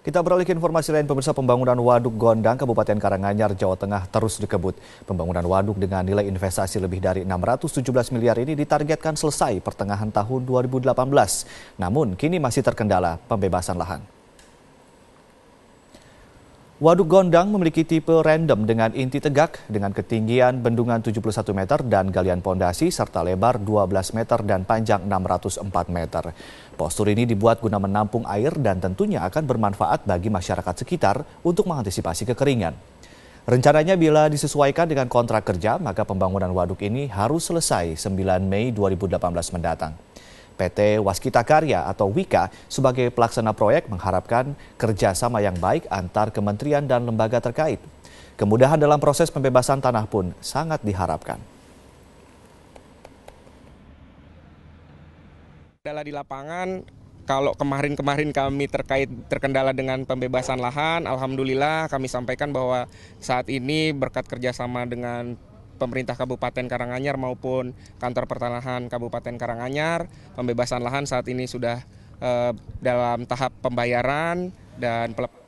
Kita beralih ke informasi lain, pemirsa pembangunan Waduk Gondang, Kabupaten Karanganyar, Jawa Tengah terus dikebut. Pembangunan Waduk dengan nilai investasi lebih dari 617 miliar ini ditargetkan selesai pertengahan tahun 2018. Namun, kini masih terkendala pembebasan lahan. Waduk Gondang memiliki tipe random dengan inti tegak dengan ketinggian bendungan 71 meter dan galian pondasi serta lebar 12 meter dan panjang 604 meter. Postur ini dibuat guna menampung air dan tentunya akan bermanfaat bagi masyarakat sekitar untuk mengantisipasi kekeringan. Rencananya bila disesuaikan dengan kontrak kerja, maka pembangunan waduk ini harus selesai 9 Mei 2018 mendatang. PT Waskita Karya atau WIKA sebagai pelaksana proyek mengharapkan kerjasama yang baik antar kementerian dan lembaga terkait. Kemudahan dalam proses pembebasan tanah pun sangat diharapkan. Kendala di lapangan kalau kemarin-kemarin kami terkait terkendala dengan pembebasan lahan, alhamdulillah kami sampaikan bahwa saat ini berkat kerjasama dengan pemerintah Kabupaten Karanganyar maupun kantor pertanahan Kabupaten Karanganyar. Pembebasan lahan saat ini sudah eh, dalam tahap pembayaran dan pelepasan.